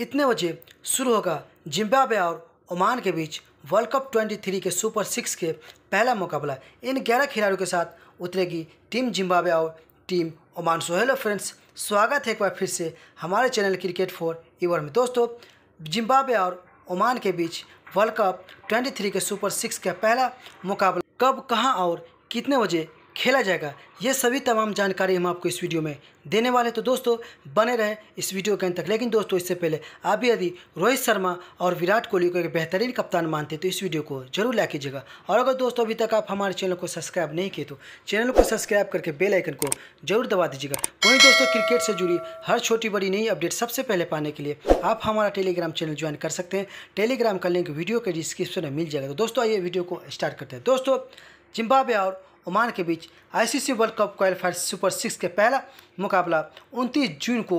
इतने बजे शुरू होगा जिम्बाब्वे और ओमान के बीच वर्ल्ड कप 23 के सुपर सिक्स के पहला मुकाबला इन 11 खिलाड़ियों के साथ उतरेगी टीम जिम्बाब्वे और team Oman so hello friends स्वागत है एक बार फिर से हमारे चैनल क्रिकेट फॉर ईवर में दोस्तों जिम्बाब्वे और ओमान के बीच वर्ल्ड कप 23 के सुपर सिक्स का पहला मुकाबला कब कहाँ और कितने बजे खेला जाएगा ये सभी तमाम जानकारी हम आपको इस वीडियो में देने वाले तो दोस्तों बने रहे इस वीडियो के अंत तक लेकिन दोस्तों इससे पहले आप भी यदि रोहित शर्मा और विराट कोहली को एक बेहतरीन कप्तान मानते हैं तो इस वीडियो को जरूर लाइक कीजिएगा और अगर दोस्तों अभी तक आप हमारे चैनल को सब्सक्राइब नहीं किए तो चैनल को सब्सक्राइब करके बेल आइकन को जरूर दबा दीजिएगा वहीं दोस्तों क्रिकेट से जुड़ी हर छोटी बड़ी नई अपडेट सबसे पहले पाने के लिए आप हमारा टेलीग्राम चैनल ज्वाइन कर सकते हैं टेलीग्राम का लिंक वीडियो के डिस्क्रिप्शन में मिल जाएगा तो दोस्तों आइए वीडियो को स्टार्ट करते हैं दोस्तों जिम्बाबे और ओमान के बीच ICC World Cup qualifier super six के पहला मुकाबला 29 जून को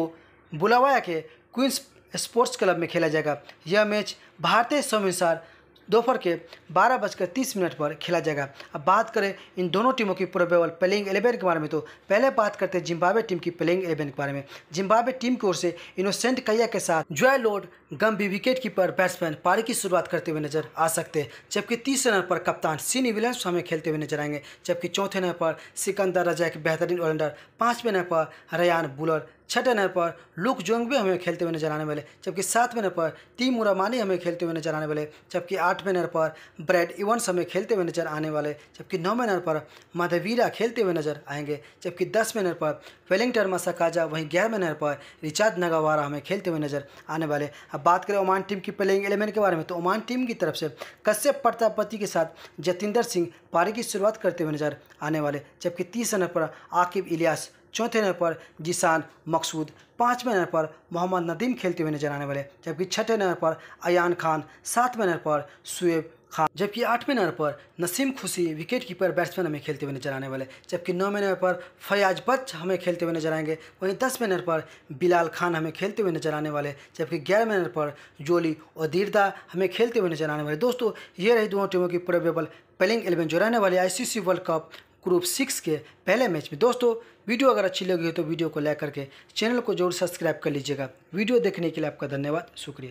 बुलावाया के क्वींस स्पोर्ट्स क्लब में खेला जाएगा यह मैच भारतीय अनुसार दोपहर के बारह बजकर तीस मिनट पर खेला जाएगा अब बात करें इन दोनों टीमों की प्रोबेबल प्लेइंग एलेवन के बारे में तो पहले बात करते हैं जिम्बाब्वे टीम की प्लेइंग एलेवन के बारे में जिम्बाब्वे टीम की ओर से इनोसेंट कैया के साथ Joylord Gumbie wicket keeper batsman पारी की शुरुआत करते हुए नजर आ सकते हैं जबकि तीसरे नंबर पर कप्तान सीनी विलियम्स हमें खेलते हुए नजर आएंगे जबकि चौथे नंबर पर सिकंदर रजा के बेहतरीन ऑलराउंडर पाँचवें नंबर पर रयान बुलर छठे नंबर पर लुक जोंग भी हमें खेलते हुए नजर आने वाले जबकि सातवें नंबर पर तीम मुरामानी हमें खेलते हुए नजर आने वाले जबकि आठवें नंबर पर ब्रैड इवंस हमें खेलते हुए नजर आने वाले जबकि नौवें नंबर पर माधवीरा खेलते हुए नजर आएंगे जबकि दसवें नंबर पर वेलिंगटन मसाकाजा वहीं ग्यारहवें नंबर पर रिचार्ज नगावारा हमें खेलते हुए नजर आने वाले अब बात करें ओमान टीम की प्लेइंग एलेवन के बारे में तो ओमान टीम की तरफ से कश्यप प्रतापति के साथ जतिंदर सिंह पारी की शुरुआत करते हुए नजर आने वाले जबकि तीस नंबर पर आकिब इलियास चौथे नंबर पर जिसान मकसूद पाँचवें नंबर पर मोहम्मद नदीम खेलते हुए नजर आने वाले जबकि छठे नंबर पर अयान खान सातवें नंबर पर शुएब खान जबकि आठवें नंबर पर नसीम खुशी विकेट कीपर बैट्समैन हमें खेलते हुए नजर आने वाले जबकि नौवें नंबर पर फयाज बच्च हमें खेलते हुए नजर आएंगे वहीं दसवें नंबर पर बिलाल खान हमें खेलते हुए नजर आने वाले जबकि ग्यारहवें नंबर पर जोली और दीर्दा हमें खेलते हुए नजर आने वाले दोस्तों ये रही दोनों टीमों की प्रोबेबल प्लेइंग एलेवन जो रहने वाले ICC World Cup group six के पहले मैच में दोस्तों वीडियो अगर अच्छी लगी हो तो वीडियो को लाइक करके चैनल को जरूर सब्सक्राइब कर लीजिएगा वीडियो देखने के लिए आपका धन्यवाद शुक्रिया